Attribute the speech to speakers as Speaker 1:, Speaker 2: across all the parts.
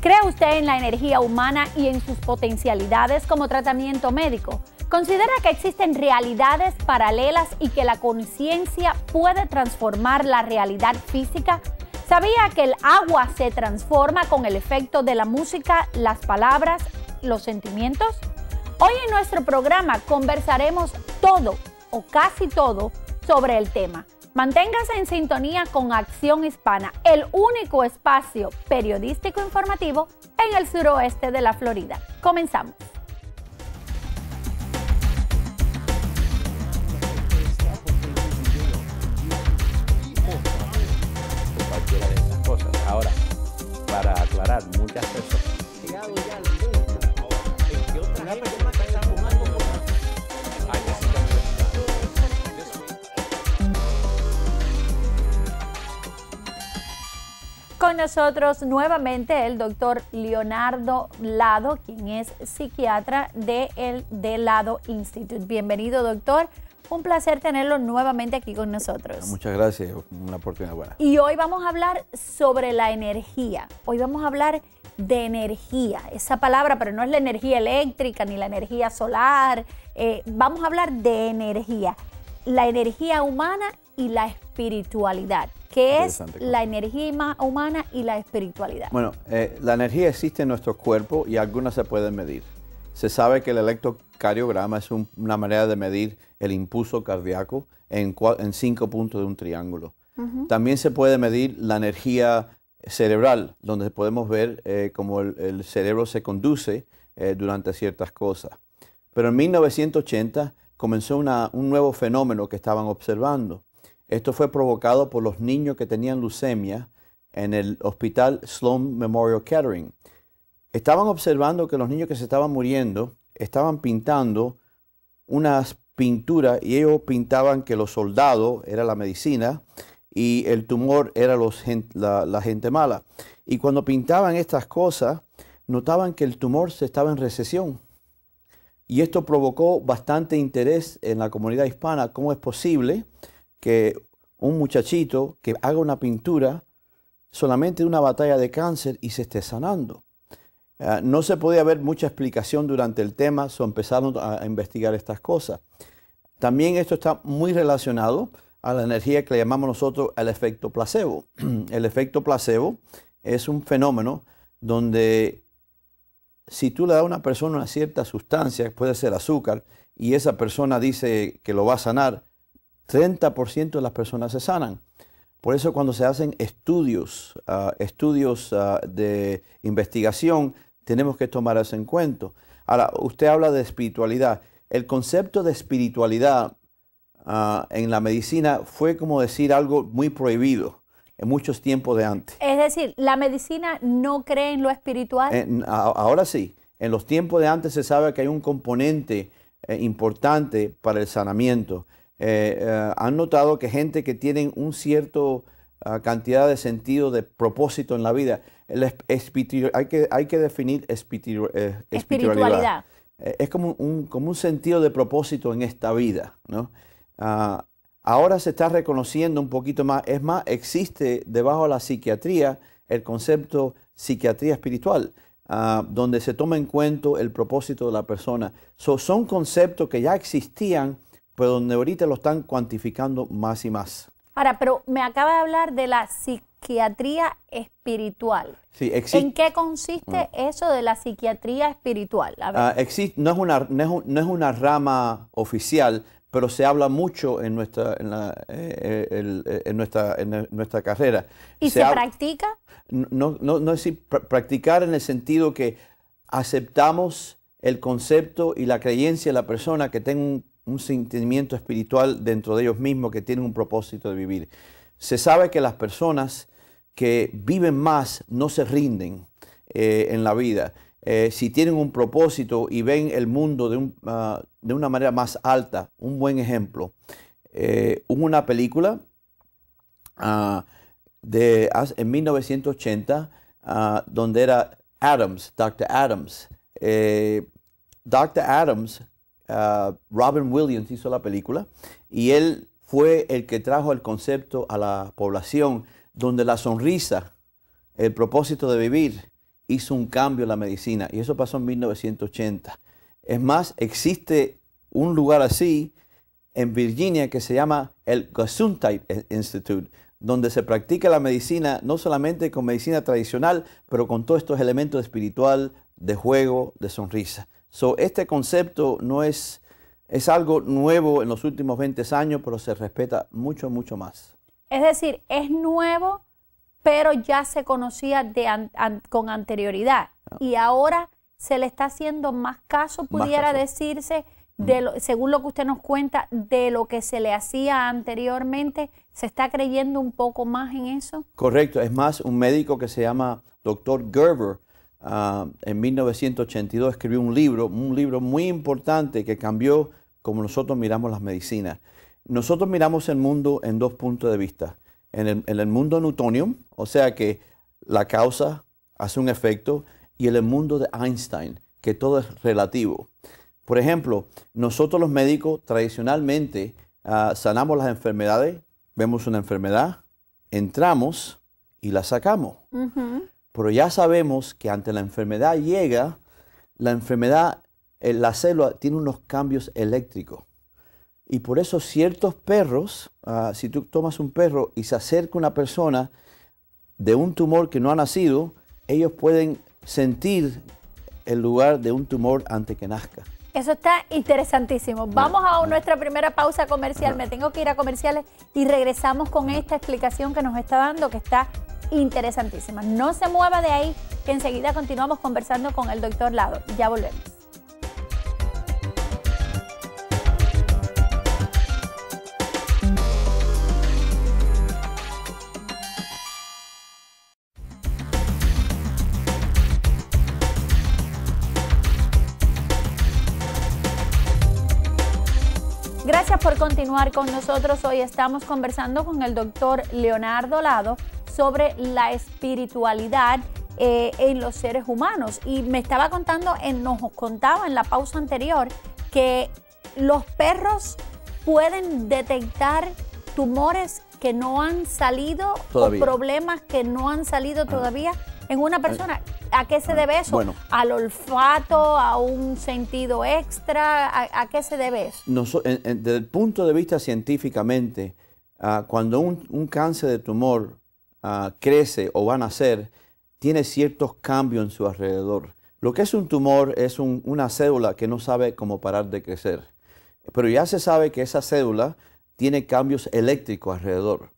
Speaker 1: ¿Cree usted en la energía humana y en sus potencialidades como tratamiento médico? ¿Considera que existen realidades paralelas y que la conciencia puede transformar la realidad física? ¿Sabía que el agua se transforma con el efecto de la música, las palabras, los sentimientos? Hoy en nuestro programa conversaremos todo o casi todo sobre el tema. Manténgase en sintonía con Acción Hispana, el único espacio periodístico informativo en el suroeste de la Florida. Comenzamos. nosotros nuevamente el doctor Leonardo Lado, quien es psiquiatra de el de Lado Institute. Bienvenido, doctor. Un placer tenerlo nuevamente aquí con nosotros. Ah, muchas gracias,
Speaker 2: una oportunidad buena.
Speaker 1: Y hoy vamos a hablar sobre la energía. Hoy vamos a hablar de energía, esa palabra, pero no es la energía eléctrica ni la energía solar. Eh, vamos a hablar de energía, la energía humana y la espiritualidad. ¿Qué es la energía humana y la espiritualidad?
Speaker 2: Bueno, eh, la energía existe en nuestro cuerpo y algunas se pueden medir. Se sabe que el electrocardiograma es una manera de medir el impulso cardíaco en, cinco puntos de un triángulo. También se puede medir la energía cerebral, donde podemos ver eh, cómo el, cerebro se conduce eh, durante ciertas cosas. Pero en 1980 comenzó un nuevo fenómeno que estaban observando, esto fue provocado por los niños que tenían leucemia en el hospital Sloan Memorial Kettering. Estaban observando que los niños que se estaban muriendo estaban pintando unas pinturas y ellos pintaban que los soldados era la medicina y el tumor era la, la gente mala. Y cuando pintaban estas cosas, notaban que el tumor se estaba en recesión. Y esto provocó bastante interés en la comunidad hispana, cómo es posible que un muchachito que haga una pintura solamente de una batalla de cáncer y se esté sanando. Ah, no se podía haber mucha explicación durante el tema, so empezaron a investigar estas cosas. También esto está muy relacionado a la energía que le llamamos nosotros el efecto placebo. el efecto placebo es un fenómeno donde si tú le das a una persona una cierta sustancia, puede ser azúcar, y esa persona dice que lo va a sanar, 30% de las personas se sanan. Por eso cuando se hacen estudios, ah, estudios ah, de investigación, tenemos que tomar eso en cuenta. Ahora, usted habla de espiritualidad. El concepto de espiritualidad ah, en la medicina fue como decir algo muy prohibido en muchos tiempos de antes.
Speaker 1: Es decir, la medicina no cree en lo espiritual.
Speaker 2: ahora sí, en los tiempos de antes se sabe que hay un componente eh, importante para el sanamiento. Eh, eh, han notado que gente que tienen un cierto ah, cantidad de sentido, de propósito en la vida, hay, que, hay que definir eh, espiritualidad. es como un, como un sentido de propósito en esta vida. ¿no? Ah, ahora se está reconociendo un poquito más, es más, existe debajo de la psiquiatría el concepto psiquiatría espiritual. Ah, donde se toma en cuenta el propósito de la persona. son conceptos que ya existían, pero donde ahorita lo están cuantificando más y más.
Speaker 1: Ahora, pero me acaba de hablar de la psiquiatría espiritual. Sí, existe. ¿En qué consiste ah. eso de la psiquiatría espiritual? A ah,
Speaker 2: existe, no, es una, no, es una rama oficial, pero se habla mucho en nuestra, en, eh, eh, eh, nuestra, en nuestra carrera. ¿Y se, practica? No, no, no es decir, practicar en el sentido que aceptamos el concepto y la creencia de la persona que tenga un un sentimiento espiritual dentro de ellos mismos que tienen un propósito de vivir. Se sabe que las personas que viven más no se rinden eh, en la vida. Eh, si tienen un propósito y ven el mundo de, ah, de una manera más alta, un buen ejemplo. Eh, hubo una película ah, de, en 1980 ah, donde era Adams, Dr. Adams. Dr. Adams Ah, Robin Williams hizo la película y él fue el que trajo el concepto a la población donde la sonrisa, el propósito de vivir, hizo un cambio en la medicina y eso pasó en 1980. Es más, existe un lugar así en Virginia que se llama el Gesundheit Institute, donde se practica la medicina no solamente con medicina tradicional, pero con todos estos elementos espiritual, de juego, de sonrisa. So, este concepto no es, es algo nuevo en los últimos 20 años, pero se respeta mucho, mucho más.
Speaker 1: Es decir, es nuevo, pero ya se conocía de con anterioridad. Ah. Y ahora se le está haciendo más caso, pudiera decirse, mm. de según lo que usted nos cuenta, de lo que se le hacía anteriormente, ¿se está creyendo un poco más en eso?
Speaker 2: Correcto, es más, un médico que se llama doctor Gerber Ah, en 1982 escribió un libro, un libro muy importante que cambió como nosotros miramos las medicinas. Nosotros miramos el mundo en dos puntos de vista. En el, mundo Newtonium, o sea que la causa hace un efecto, y en el mundo de Einstein, que todo es relativo. Por ejemplo, nosotros los médicos tradicionalmente ah, sanamos las enfermedades, vemos una enfermedad, entramos y la sacamos. Pero ya sabemos que ante la enfermedad llega, la enfermedad, eh, la célula tiene unos cambios eléctricos. Y por eso ciertos perros, ah, si tú tomas un perro y se acerca una persona de un tumor que no ha nacido, ellos pueden sentir el lugar de un tumor antes que nazca.
Speaker 1: Eso está interesantísimo. Vamos a nuestra primera pausa comercial. Me tengo que ir a comerciales y regresamos con esta explicación que nos está dando, que está interesantísima. No se mueva de ahí, que enseguida continuamos conversando con el doctor Lado. Ya volvemos. Gracias por continuar con nosotros. Hoy estamos conversando con el doctor Leonardo Lado, sobre la espiritualidad eh, en los seres humanos. Y me estaba contando, en, nos contaba en la pausa anterior, que los perros pueden detectar tumores que no han salido o problemas que no han salido ah. todavía en una persona. Ah. ¿A qué se debe ah, eso? ¿Al olfato? ¿A un sentido extra? ¿A, qué se debe eso?
Speaker 2: desde el punto de vista científicamente, cuando un, cáncer de tumor Ah, crece o va a nacer, tiene ciertos cambios en su alrededor. Lo que es un tumor es una célula que no sabe cómo parar de crecer, pero ya se sabe que esa célula tiene cambios eléctricos alrededor.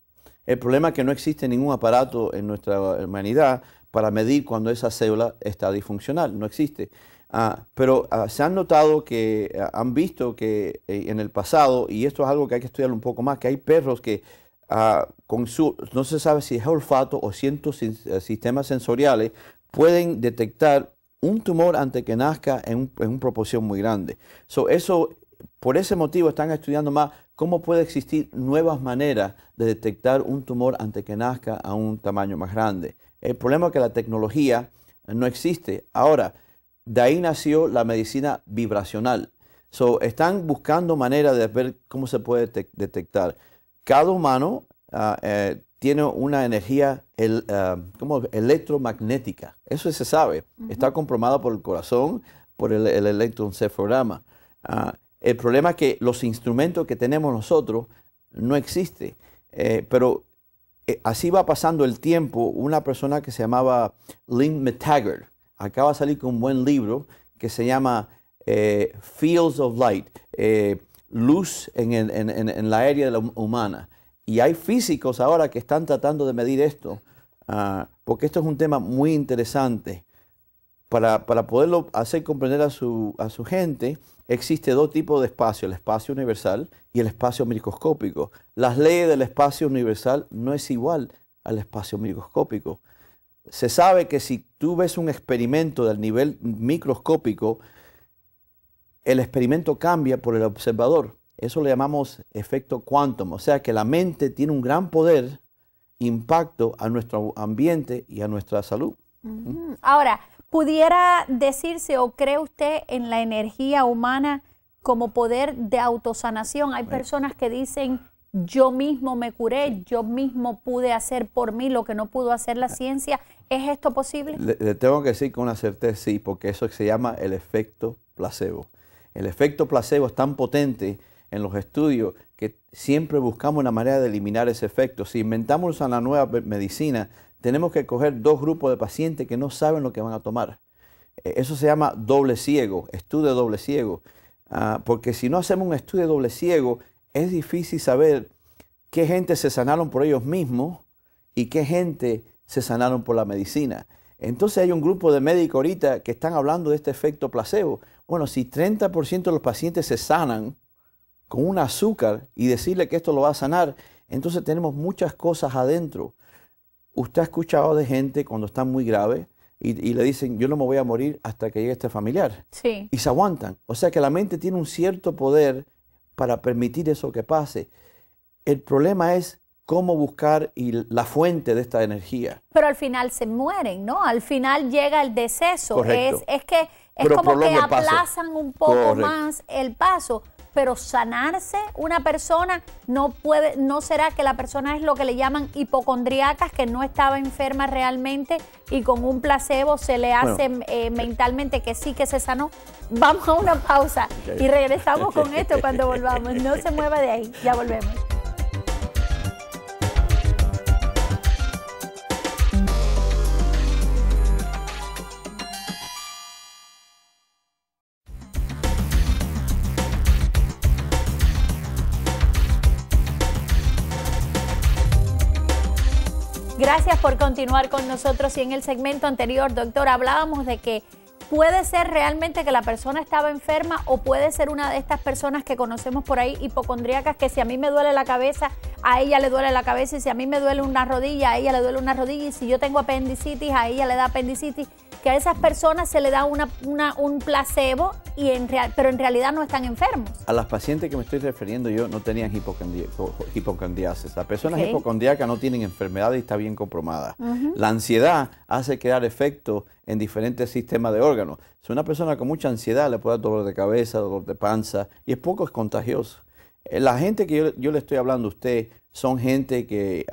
Speaker 2: El problema es que no existe ningún aparato en nuestra humanidad para medir cuando esa célula está disfuncional, no existe. Ah, pero ah, se han notado que han visto que eh, en el pasado, y esto es algo que hay que estudiar un poco más, que hay perros que con no se sabe si es olfato o cientos eh, sistemas sensoriales, pueden detectar un tumor antes que nazca en, una proporción muy grande. So, eso, por ese motivo están estudiando más cómo puede existir nuevas maneras de detectar un tumor antes que nazca a un tamaño más grande. El problema es que la tecnología no existe. Ahora, de ahí nació la medicina vibracional. So, están buscando maneras de ver cómo se puede detectar. Cada humano Ah, eh, tiene una energía eh, como electromagnética. Eso se sabe. Está comprobado por el corazón, por el, el electroencefalograma. Ah, el problema es que los instrumentos que tenemos nosotros no existen. Eh, pero así va pasando el tiempo. Una persona que se llamaba Lynn McTaggart acaba de salir con un buen libro que se llama Fields of Light, luz en, en, la área humana. Y hay físicos ahora que están tratando de medir esto, ah, porque esto es un tema muy interesante. Para, poderlo hacer comprender a su, a su gente, existe dos tipos de espacio, el espacio universal y el espacio microscópico. Las leyes del espacio universal no es igual al espacio microscópico. Se sabe que si tú ves un experimento del nivel microscópico, el experimento cambia por el observador. Eso lo llamamos efecto quantum, o sea que la mente tiene un gran poder, impacto a nuestro ambiente y a nuestra salud.
Speaker 1: Ahora, ¿pudiera decirse o cree usted en la energía humana como poder de autosanación? Hay personas que dicen, yo mismo me curé, yo mismo pude hacer por mí lo que no pudo hacer la ciencia. ¿Es esto posible?
Speaker 2: Le, le, tengo que decir con una certeza sí, porque eso se llama el efecto placebo. El efecto placebo es tan potente en los estudios que siempre buscamos una manera de eliminar ese efecto. Si inventamos una nueva medicina, tenemos que coger dos grupos de pacientes que no saben lo que van a tomar. E, eso se llama doble ciego, estudio doble ciego. Ah, porque si no hacemos un estudio doble ciego, es difícil saber qué gente se sanaron por ellos mismos y qué gente se sanaron por la medicina. Entonces hay un grupo de médicos ahorita que están hablando de este efecto placebo. Bueno, si 30% de los pacientes se sanan con un azúcar y decirle que esto lo va a sanar, entonces tenemos muchas cosas adentro. Usted ha escuchado de gente cuando está muy grave y, le dicen, yo no me voy a morir hasta que llegue este familiar. Sí. Y se aguantan. O sea que la mente tiene un cierto poder para permitir eso que pase. El problema es cómo buscar y la fuente de esta energía.
Speaker 1: Pero al final se mueren, ¿no? Al final llega el deceso. Es, que es como que aplazan un poco más el paso pero sanarse una persona no puede, no será que la persona es lo que le llaman hipocondriacas, que no estaba enferma realmente y con un placebo se le hace eh, mentalmente que sí que se sanó. Vamos a una pausa y regresamos con esto cuando volvamos. No se mueva de ahí, ya volvemos. Gracias por continuar con nosotros. Y en el segmento anterior, doctor, hablábamos de que puede ser realmente que la persona estaba enferma o puede ser una de estas personas que conocemos por ahí, hipocondriacas que si a mí me duele la cabeza, a ella le duele la cabeza, y si a mí me duele una rodilla, a ella le duele una rodilla, y si yo tengo apendicitis, a ella le da apendicitis que a esas personas se le da un placebo, y en pero en realidad no están enfermos.
Speaker 2: A las pacientes que me estoy refiriendo yo no tenían hipocondiasis. Las personas okay. no tienen enfermedad y está bien comprobada. La ansiedad hace crear efectos en diferentes sistemas de órganos. Si una persona con mucha ansiedad le puede dar dolor de cabeza, dolor de panza, y es poco contagioso. Eh, la gente que yo, le estoy hablando a usted son gente que,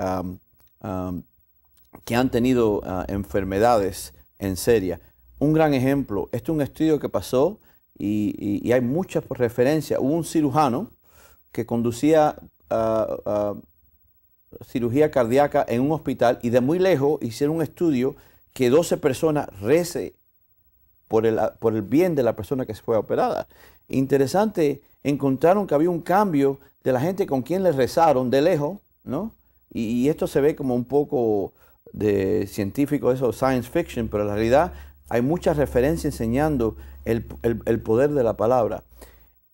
Speaker 2: que han tenido ah, enfermedades en Seria. Un gran ejemplo, este es un estudio que pasó y, hay muchas referencias. Hubo un cirujano que conducía ah, ah, cirugía cardíaca en un hospital y de muy lejos hicieron un estudio que 12 personas rece por el, por el bien de la persona que se fue operada. Interesante, encontraron que había un cambio de la gente con quien le rezaron de lejos, ¿no? y esto se ve como un poco de científico, eso, science fiction, pero en la realidad hay muchas referencias enseñando el, el, poder de la palabra.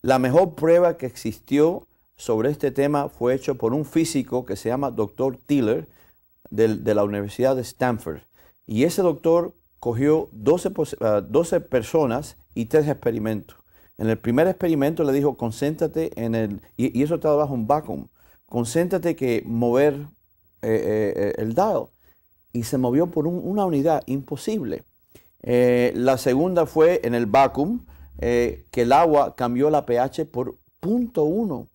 Speaker 2: La mejor prueba que existió sobre este tema fue hecho por un físico que se llama Dr. Tiller de, de la Universidad de Stanford. Y ese doctor cogió 12, 12 ah, personas y tres experimentos. En el primer experimento le dijo, concéntrate en el, y, eso está bajo un vacuum, concéntrate que mover eh, eh, eh, el dial y se movió por una unidad imposible. Eh, la segunda fue en el vacuum, eh, que el agua cambió la pH por 0.1.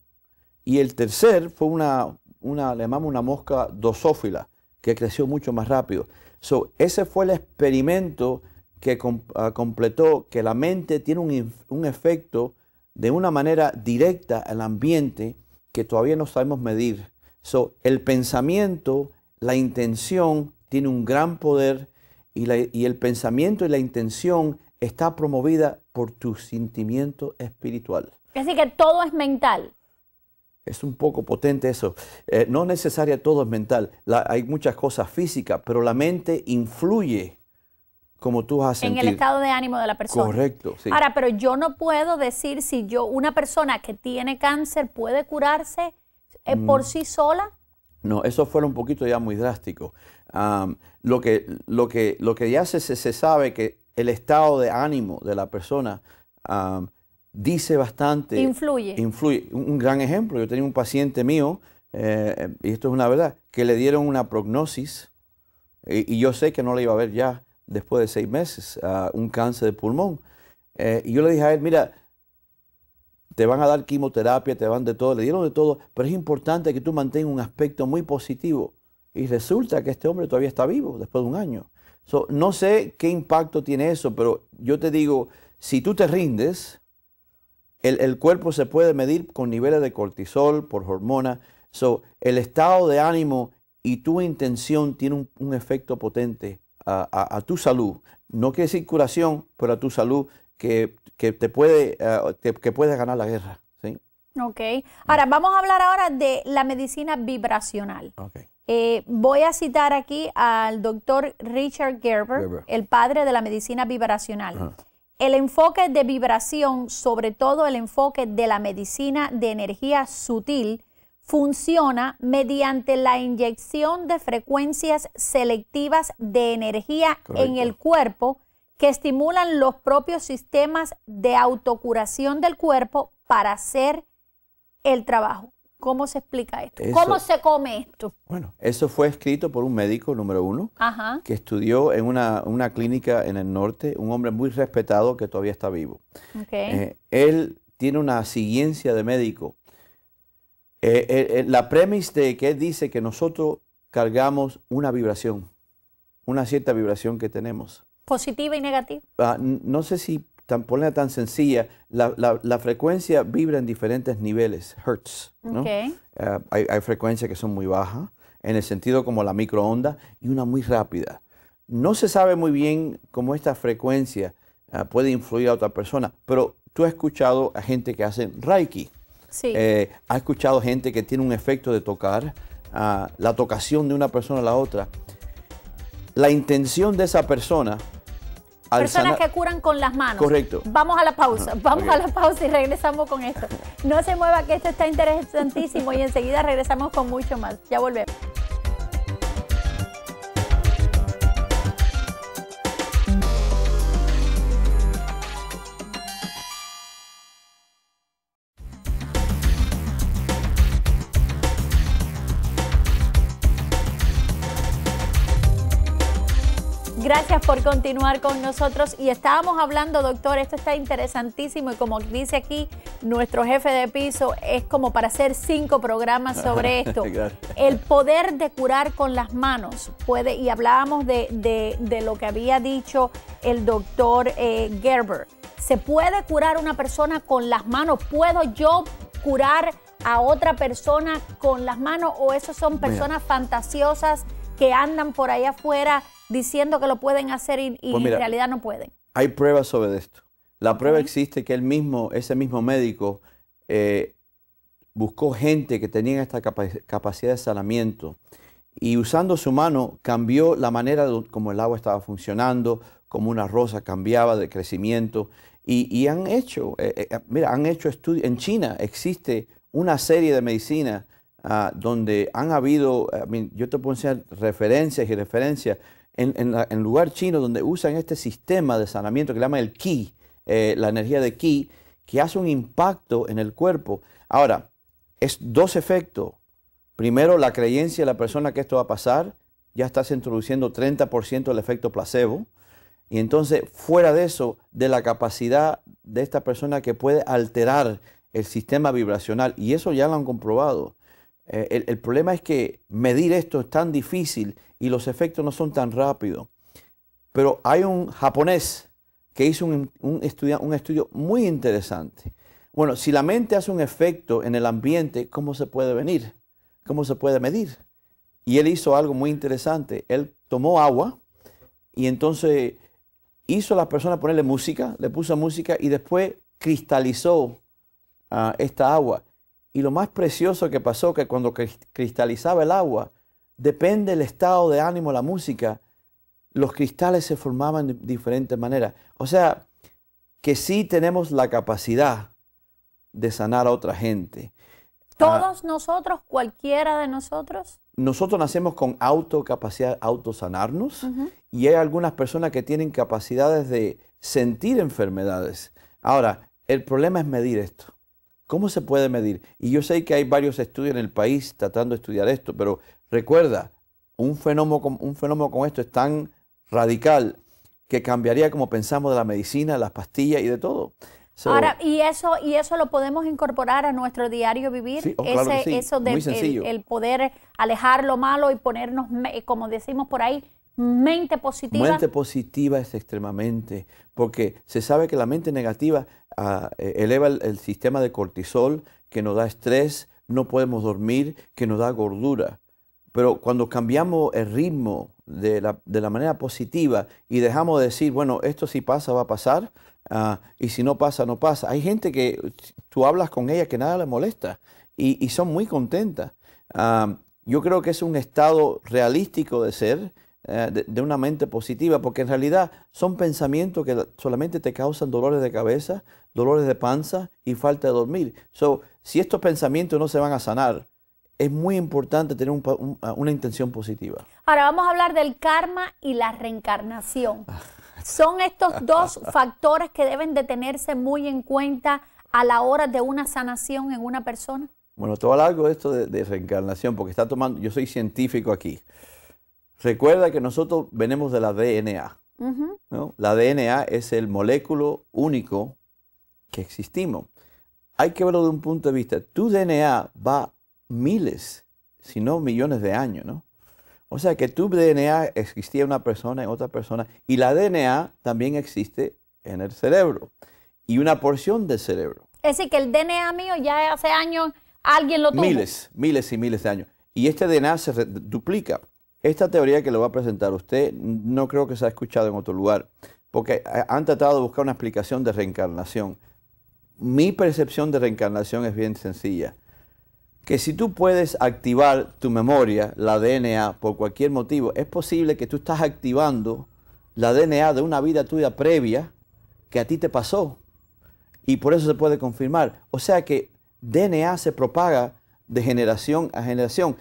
Speaker 2: Y el tercer fue una, una, le llamamos una mosca dosófila, que creció mucho más rápido. So, ese fue el experimento que ah, completó que la mente tiene un, un efecto de una manera directa al ambiente que todavía no sabemos medir. So, el pensamiento, la intención tiene un gran poder y, el pensamiento y la intención está promovida por tu sentimiento espiritual.
Speaker 1: Así que todo es mental.
Speaker 2: Es un poco potente eso. Eh, no necesaria todo es mental. hay muchas cosas físicas, pero la mente influye como tú vas a En el estado
Speaker 1: de ánimo de la persona.
Speaker 2: Correcto, sí. Ahora,
Speaker 1: pero yo no puedo decir si yo, una persona que tiene cáncer puede curarse eh, por mm. sí sola.
Speaker 2: No, eso fue un poquito ya muy drástico. lo, que, lo, que, lo que ya se, se, sabe que el estado de ánimo de la persona dice bastante. Influye. Influye. Un, gran ejemplo, yo tenía un paciente mío, eh, y esto es una verdad, que le dieron una prognosis, y, yo sé que no le iba a ver ya después de seis meses, un cáncer de pulmón. Eh, y yo le dije a él, mira, te van a dar quimioterapia, te van de todo, le dieron de todo, pero es importante que tú mantengas un aspecto muy positivo. Y resulta que este hombre todavía está vivo después de un año. no sé qué impacto tiene eso, pero yo te digo, si tú te rindes, el, cuerpo se puede medir con niveles de cortisol por hormona. So, el estado de ánimo y tu intención tiene un, efecto potente a, a tu salud. No quiere decir curación, pero a tu salud que, te puede, eh, que, ganar la guerra. ¿sí?
Speaker 1: Ok. Ahora, vamos a hablar ahora de la medicina vibracional. Okay. Eh, voy a citar aquí al doctor Richard Gerber, el padre de la medicina vibracional. El enfoque de vibración, sobre todo el enfoque de la medicina de energía sutil, funciona mediante la inyección de frecuencias selectivas de energía en el cuerpo que estimulan los propios sistemas de autocuración del cuerpo para hacer el trabajo. ¿Cómo se explica esto? ¿Cómo se come esto?
Speaker 2: Bueno, eso fue escrito por un médico, número uno, que estudió en una, clínica en el norte, un hombre muy respetado que todavía está vivo. Eh, él tiene una ciencia de médico. Eh, eh, la premisa de que él dice que nosotros cargamos una vibración, una cierta vibración que tenemos.
Speaker 1: Positiva y negativa.
Speaker 2: Ah, no sé si tan ponerla tan sencilla, la, frecuencia vibra en diferentes niveles, hertz. Ah, hay, frecuencias que son muy bajas, en el sentido como la microonda, y una muy rápida. No se sabe muy bien cómo esta frecuencia ah, puede influir a otra persona, pero tú has escuchado a gente que hace Reiki.
Speaker 1: Sí. Eh,
Speaker 2: has escuchado gente que tiene un efecto de tocar, la tocación de una persona a la otra. La intención de esa persona personas que
Speaker 1: curan con las manos. Correcto. Vamos a la pausa, vamos a la pausa y regresamos con esto. No se mueva que esto está interesantísimo y enseguida regresamos con mucho más. Ya volvemos. por continuar con nosotros. Y estábamos hablando, doctor, esto está interesantísimo y como dice aquí nuestro jefe de piso, es como para hacer cinco programas sobre esto. El poder de curar con las manos puede, y hablábamos de, lo que había dicho el doctor eh, Gerber. ¿Se puede curar una persona con las manos? ¿Puedo yo curar a otra persona con las manos o esos son personas fantasiosas? que andan por ahí afuera diciendo que lo pueden hacer y, pues en realidad no pueden.
Speaker 2: Hay pruebas sobre esto. La prueba existe que él mismo, ese mismo médico, eh, buscó gente que tenía esta capacidad de sanamiento y usando su mano cambió la manera como el agua estaba funcionando, como una rosa cambiaba de crecimiento. Y, han hecho, eh, eh, mira, han hecho estudios. En China existe una serie de medicinas Ah, donde han habido, eh, yo te puedo enseñar referencias y referencias, en, en, lugar chino donde usan este sistema de sanamiento que llama el ki, eh, la energía de ki, que hace un impacto en el cuerpo. Ahora, es dos efectos. Primero, la creencia de la persona que esto va a pasar, ya estás introduciendo 30% del efecto placebo. Y entonces, fuera de eso, de la capacidad de esta persona que puede alterar el sistema vibracional, y eso ya lo han comprobado, eh, el, problema es que medir esto es tan difícil y los efectos no son tan rápidos. Pero hay un japonés que hizo un, estudio, un estudio muy interesante. Bueno, si la mente hace un efecto en el ambiente, ¿cómo se puede venir? ¿Cómo se puede medir? Y él hizo algo muy interesante. Él tomó agua y entonces hizo a las personas ponerle música, le puso música y después cristalizó ah, esta agua. Y lo más precioso que pasó, que cuando cristalizaba el agua, depende del estado de ánimo, la música, los cristales se formaban de diferentes maneras. O sea, que sí tenemos la capacidad de sanar a otra gente. ¿Todos
Speaker 1: nosotros, cualquiera de nosotros?
Speaker 2: Nosotros nacemos con autocapacidad, autosanarnos, y hay algunas personas que tienen capacidades de sentir enfermedades. Ahora, el problema es medir esto. ¿Cómo se puede medir? Y yo sé que hay varios estudios en el país tratando de estudiar esto, pero recuerda, un fenómeno, un fenómeno como esto es tan radical que cambiaría como pensamos de la medicina, las pastillas y de todo. Ahora,
Speaker 1: y eso, y eso lo podemos incorporar a nuestro diario vivir, oh, eso de el, poder alejar lo malo y ponernos, como decimos por ahí, mente positiva. Mente
Speaker 2: positiva es extremadamente, porque se sabe que la mente negativa ah, e, eleva el, sistema de cortisol, que nos da estrés, no podemos dormir, que nos da gordura. Pero cuando cambiamos el ritmo de la, manera positiva y dejamos de decir, bueno, esto si pasa, va a pasar, ah, y si no pasa, no pasa. Hay gente que tú hablas con ella que nada le molesta y, son muy contentas. Ah, yo creo que es un estado realístico de ser, eh, de, una mente positiva, porque en realidad son pensamientos que solamente te causan dolores de cabeza, dolores de panza y falta de dormir. si estos pensamientos no se van a sanar, es muy importante tener ah, una intención positiva.
Speaker 1: Ahora vamos a hablar del karma y la reencarnación. Ah. Son estos dos factores que deben de tenerse muy en cuenta a la hora de una sanación en una persona.
Speaker 2: Bueno, todo algo esto de, de reencarnación, porque está tomando, yo soy científico aquí. Recuerda que nosotros venimos de la DNA. La DNA es el moléculo único que existimos. Hay que verlo de un punto de vista. Tu DNA va miles, si no millones de años, ¿no? O sea que tu DNA existía en una persona, en otra persona, y la DNA también existe en el cerebro y una porción del cerebro.
Speaker 1: Es decir, que el DNA mío ya hace años alguien lo tuvo. Miles,
Speaker 2: miles y miles de años. Y este DNA se duplica. Esta teoría que le voy a presentar a usted no creo que se ha escuchado en otro lugar, porque eh, han tratado de buscar una explicación de reencarnación. Mi percepción de reencarnación es bien sencilla, que si tú puedes activar tu memoria, la DNA, por cualquier motivo, es posible que tú estás activando la DNA de una vida tuya previa que a ti te pasó. Y por eso se puede confirmar. O sea que DNA se propaga de generación a generación.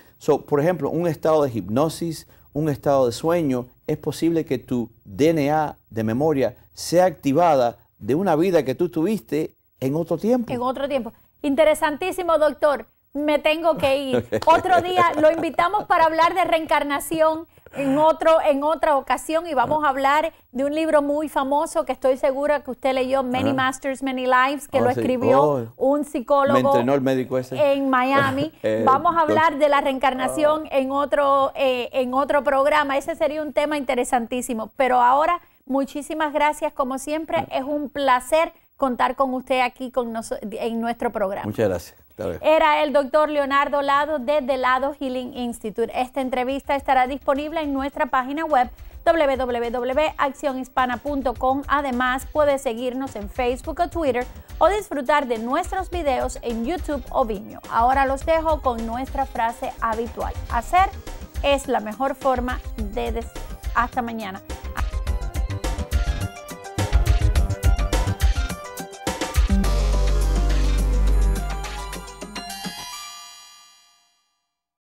Speaker 2: por ejemplo, un estado de hipnosis, un estado de sueño, es posible que tu DNA de memoria sea activada de una vida que tú tuviste en otro tiempo.
Speaker 1: En otro tiempo. Interesantísimo, doctor. Me tengo que ir. Otro día lo invitamos para hablar de reencarnación en, otro, en otra ocasión y vamos a hablar de un libro muy famoso que estoy segura que usted leyó, Many Masters, Many Lives, que ah, lo escribió oh. un psicólogo. entrenó el médico ese. En Miami. vamos a hablar de la reencarnación ah. en, otro, eh, en otro programa. Ese sería un tema interesantísimo. Pero ahora, muchísimas gracias como siempre. Ah. Es un placer contar con usted aquí con en nuestro programa. Muchas gracias. Era el doctor Leonardo Lado de Lado Healing Institute. Esta entrevista estará disponible en nuestra página web www.accionhispana.com. Además, puede seguirnos en Facebook o Twitter o disfrutar de nuestros videos en YouTube o Vimeo. Ahora los dejo con nuestra frase habitual. Hacer es la mejor forma de decir. Hasta mañana.